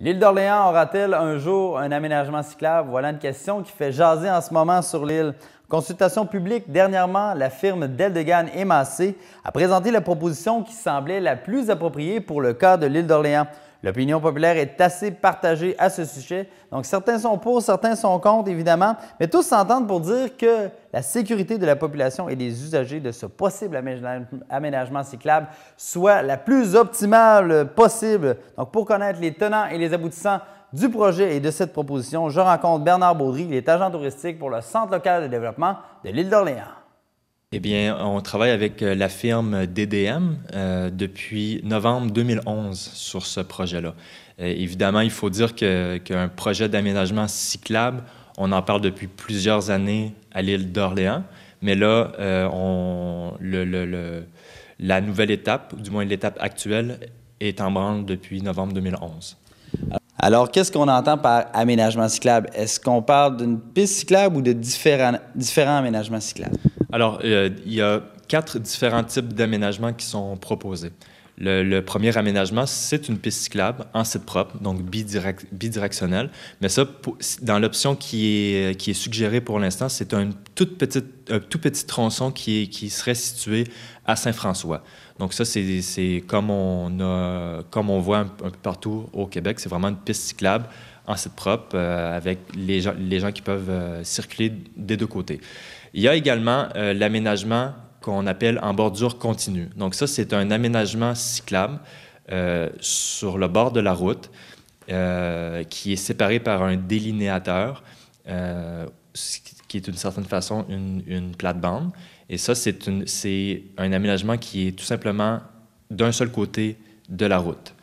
L'île d'Orléans aura-t-elle un jour un aménagement cyclable? Voilà une question qui fait jaser en ce moment sur l'île. Consultation publique, dernièrement, la firme Deldegan et Massé a présenté la proposition qui semblait la plus appropriée pour le cas de l'île d'Orléans. L'opinion populaire est assez partagée à ce sujet. Donc, certains sont pour, certains sont contre, évidemment, mais tous s'entendent pour dire que la sécurité de la population et des usagers de ce possible aménagement cyclable soit la plus optimale possible. Donc, pour connaître les tenants et les aboutissants du projet et de cette proposition, je rencontre Bernard Baudry, il est agent touristique pour le Centre local de développement de l'île d'Orléans. Eh bien, on travaille avec euh, la firme DDM euh, depuis novembre 2011 sur ce projet-là. Euh, évidemment, il faut dire qu'un projet d'aménagement cyclable, on en parle depuis plusieurs années à l'île d'Orléans, mais là, la nouvelle étape, ou du moins l'étape actuelle, est en branle depuis novembre 2011. Alors, qu'est-ce qu'on entend par aménagement cyclable? Est-ce qu'on parle d'une piste cyclable ou de différents aménagements cyclables? Alors, euh, il y a quatre différents types d'aménagements qui sont proposés. Le, premier aménagement, c'est une piste cyclable en site propre, donc bidirectionnelle. Mais ça, dans l'option qui est, suggérée pour l'instant, c'est un, tout petit tronçon qui, serait situé à Saint-François. Donc ça, c'est comme, on voit un peu partout au Québec, c'est vraiment une piste cyclable en site propre euh, avec les gens, les gens, qui peuvent euh, circuler des deux côtés. Il y a également euh, l'aménagement qu'on appelle en bordure continue. Donc ça, c'est un aménagement cyclable sur le bord de la route qui est séparé par un délinéateur, qui est d'une certaine façon une, une plate-bande. Et ça, c'est un aménagement qui est tout simplement d'un seul côté de la route.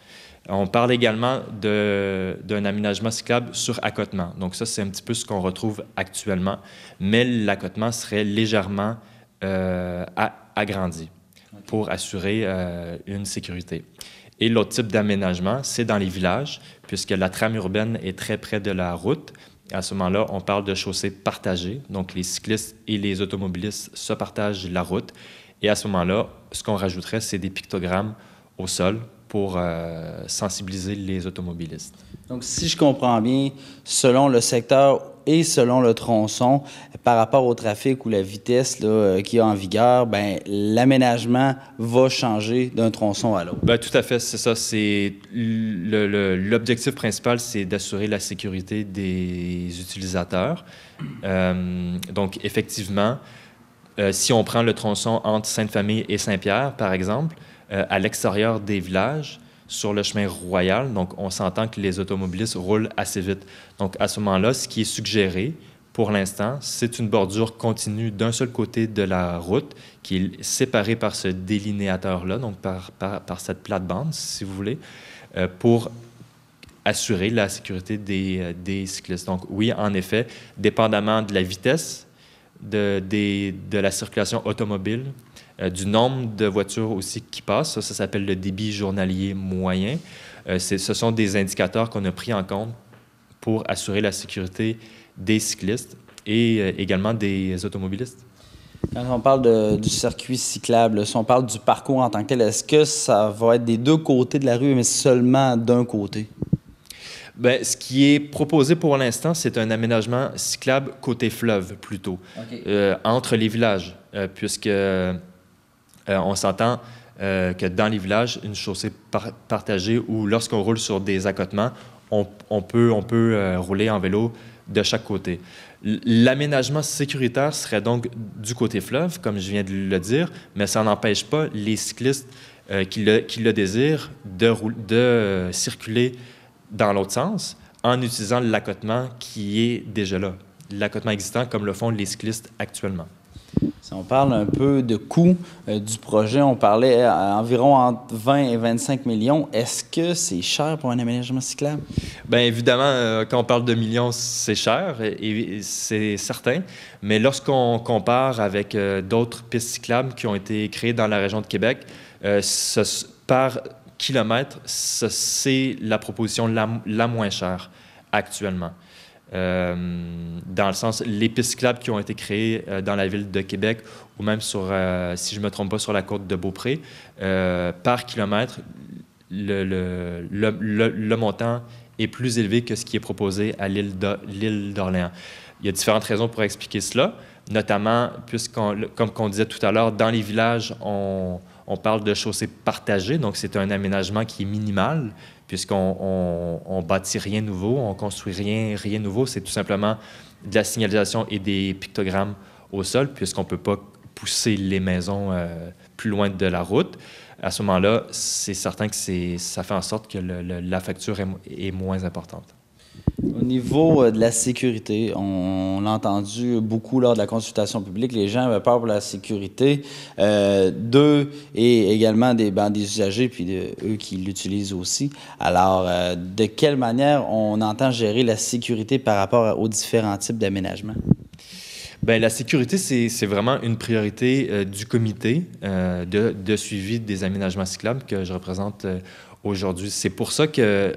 On parle également d'un aménagement cyclable sur accotement. Donc ça, c'est un petit peu ce qu'on retrouve actuellement, mais l'accotement serait légèrement euh, agrandi pour assurer euh, une sécurité. Et l'autre type d'aménagement, c'est dans les villages, puisque la trame urbaine est très près de la route. À ce moment-là, on parle de chaussées partagées, donc les cyclistes et les automobilistes se partagent la route. Et à ce moment-là, ce qu'on rajouterait, c'est des pictogrammes au sol pour euh, sensibiliser les automobilistes. Donc, si je comprends bien, selon le secteur et selon le tronçon, par rapport au trafic ou la vitesse euh, qui est en vigueur, ben, l'aménagement va changer d'un tronçon à l'autre. Ben, tout à fait, c'est ça. C'est l'objectif principal, c'est d'assurer la sécurité des utilisateurs. Euh, donc, effectivement, si on prend le tronçon entre Sainte-Famille et Saint-Pierre, par exemple, euh, à l'extérieur des villages sur le chemin royal. Donc, on s'entend que les automobilistes roulent assez vite. Donc, à ce moment-là, ce qui est suggéré pour l'instant, c'est une bordure continue d'un seul côté de la route qui est séparée par ce délinéateur-là, donc par, cette plate-bande, si vous voulez, euh, pour assurer la sécurité euh, des, cyclistes. Donc oui, en effet, dépendamment de la vitesse de la circulation automobile, euh, du nombre de voitures aussi qui passent. Ça, ça s'appelle le débit journalier moyen. Euh, ce sont des indicateurs qu'on a pris en compte pour assurer la sécurité des cyclistes et euh, également des automobilistes. Quand on parle du circuit cyclable, si on parle du parcours en tant que tel, est-ce que ça va être des deux côtés de la rue, mais seulement d'un côté? Bien, ce qui est proposé pour l'instant, c'est un aménagement cyclable côté fleuve plutôt, entre les villages, puisque euh, on s'entend euh, que dans les villages, une chaussée partagée où lorsqu'on roule sur des accotements, on, peut, euh, rouler en vélo de chaque côté. L'aménagement sécuritaire serait donc du côté fleuve, comme je viens de le dire, mais ça n'empêche pas les cyclistes qui le, désirent de circuler dans l'autre sens en utilisant l'accotement qui est déjà là, l'accotement existant comme le font les cyclistes actuellement. Si on parle un peu de coût euh, du projet, on parlait à environ entre 20 et 25 millions. Est-ce que c'est cher pour un aménagement cyclable? Bien évidemment, euh, quand on parle de millions, c'est cher, et, c'est certain. Mais lorsqu'on compare avec euh, d'autres pistes cyclables qui ont été créées dans la région de Québec, par kilomètre, c'est la proposition la moins chère actuellement. Euh, dans le sens, les pistes cyclables qui ont été créées euh, dans la ville de Québec ou même sur, euh, si je ne me trompe pas, sur la côte de Beaupré, par kilomètre, le, le, montant est plus élevé que ce qui est proposé à l'île d'Orléans. Il y a différentes raisons pour expliquer cela, notamment, puisqu'on, comme on disait tout à l'heure, dans les villages, on, on parle de chaussées partagées, donc c'est un aménagement qui est minimal, puisqu'on on, bâtit rien nouveau, on construit rien, rien nouveau. C'est tout simplement de la signalisation et des pictogrammes au sol, puisqu'on ne peut pas pousser les maisons euh, plus loin de la route. À ce moment-là, c'est certain que ça fait en sorte que la facture est moins importante. Au niveau euh, de la sécurité, on, l'a entendu beaucoup lors de la consultation publique, les gens avaient peur pour la sécurité euh, d'eux et également ben, des, usagers, puis de, eux qui l'utilisent aussi. Alors, euh, de quelle manière on entend gérer la sécurité par rapport aux différents types d'aménagements? Bien, la sécurité, c'est vraiment une priorité du comité de, suivi des aménagements cyclables que je représente aujourd'hui. C'est pour ça que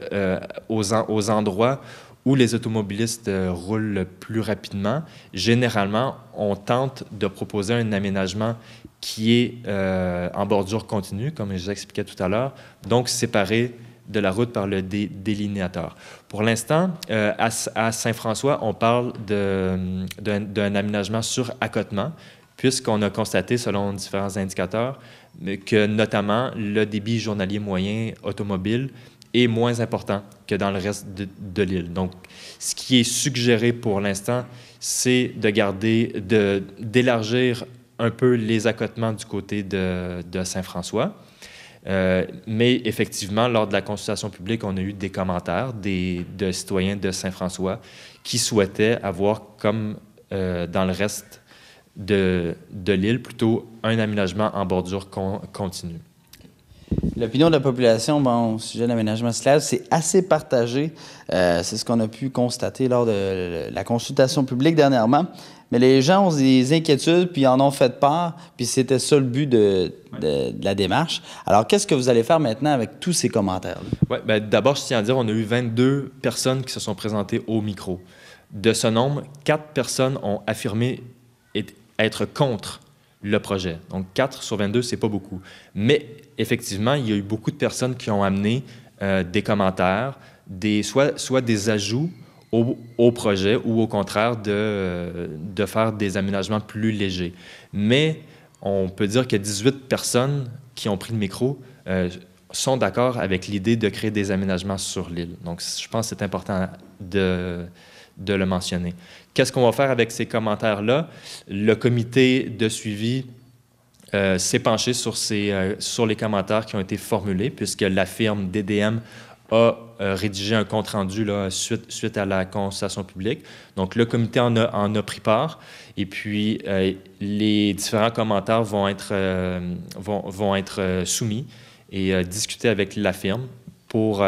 aux endroits où les automobilistes euh, roulent plus rapidement, généralement, on tente de proposer un aménagement qui est euh, en bordure continue, comme je l'expliquais tout à l'heure, donc séparé de la route par le délinéateur. Pour l'instant, euh, à, à Saint-François, on parle d'un aménagement sur accotement, puisqu'on a constaté, selon différents indicateurs, que notamment le débit journalier moyen automobile est moins important que dans le reste de, l'île. Donc, ce qui est suggéré pour l'instant, c'est de garder, d'élargir un peu les accotements du côté de, Saint-François. Euh, mais effectivement, lors de la consultation publique, on a eu des commentaires des, de citoyens de Saint-François qui souhaitaient avoir, comme euh, dans le reste de, de l'île, plutôt un aménagement en bordure continue. L'opinion de la population bon, au sujet de l'aménagement cyclable, c'est assez partagé. Euh, c'est ce qu'on a pu constater lors de la consultation publique dernièrement. Mais les gens ont des inquiétudes, puis en ont fait part, puis c'était ça le but de, de, la démarche. Alors, qu'est-ce que vous allez faire maintenant avec tous ces commentaires Oui, ben, d'abord, je tiens à dire, on a eu 22 personnes qui se sont présentées au micro. De ce nombre, 4 personnes ont affirmé être contre le projet. Donc 4 sur 22, c'est pas beaucoup. Mais effectivement, il y a eu beaucoup de personnes qui ont amené euh, des commentaires, des, soit, soit des ajouts au, projet ou au contraire de, euh, de faire des aménagements plus légers. Mais on peut dire que 18 personnes qui ont pris le micro euh, sont d'accord avec l'idée de créer des aménagements sur l'île. Donc je pense que c'est important de, de le mentionner. Qu'est-ce qu'on va faire avec ces commentaires-là? Le comité de suivi euh, s'est penché sur, ces, euh, sur les commentaires qui ont été formulés, puisque la firme DDM a euh, rédigé un compte-rendu suite, suite à la consultation publique. Donc, le comité en a, en a pris part. Et puis, les différents commentaires vont être, vont, vont être soumis et discutés avec la firme pour,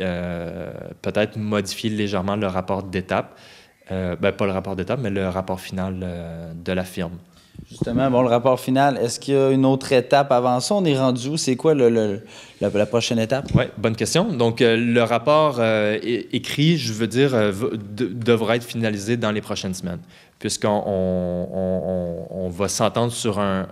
euh, peut-être modifier légèrement le rapport d'étape. Euh, ben, pas le rapport d'étape, mais le rapport final euh, de la firme. Justement, bon, le rapport final, est-ce qu'il y a une autre étape avant ça? On est rendu où? C'est quoi le, la, prochaine étape? Oui, bonne question. Donc, le rapport écrit, je veux dire, devra être finalisé dans les prochaines semaines, puisqu'on on, va s'entendre sur un,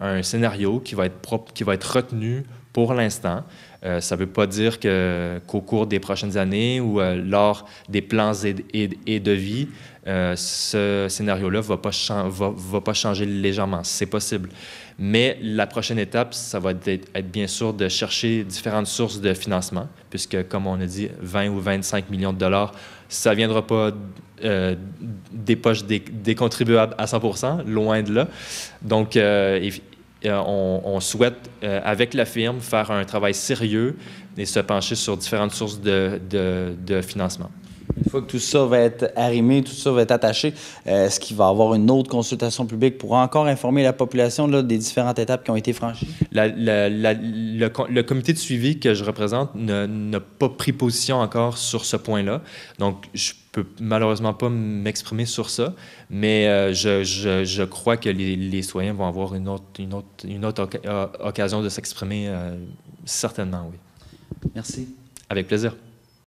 un, scénario qui va être propre, qui va être retenu pour l'instant. Euh, ça ne veut pas dire que, qu'au cours des prochaines années ou euh, lors des plans et, de vie, euh, ce scénario-là ne va, va, pas changer légèrement. C'est possible. Mais la prochaine étape, ça va être, bien sûr de chercher différentes sources de financement, puisque comme on a dit, 20 ou 25 millions de dollars, ça ne viendra pas des poches des, des, contribuables à 100 loin de là. Donc, euh, on, souhaite, euh, avec la firme, faire un travail sérieux et se pencher sur différentes sources de financement. Une fois que tout ça va être arrimé, tout ça va être attaché, euh, est-ce qu'il va y avoir une autre consultation publique pour encore informer la population des différentes étapes qui ont été franchies? le, comité de suivi que je représente n'a pas pris position encore sur ce point-là. Donc, je peux malheureusement pas m'exprimer sur ça, mais euh, je, crois que les, les, citoyens vont avoir une autre, autre, une autre euh, occasion de s'exprimer, certainement, oui. Merci. Avec plaisir.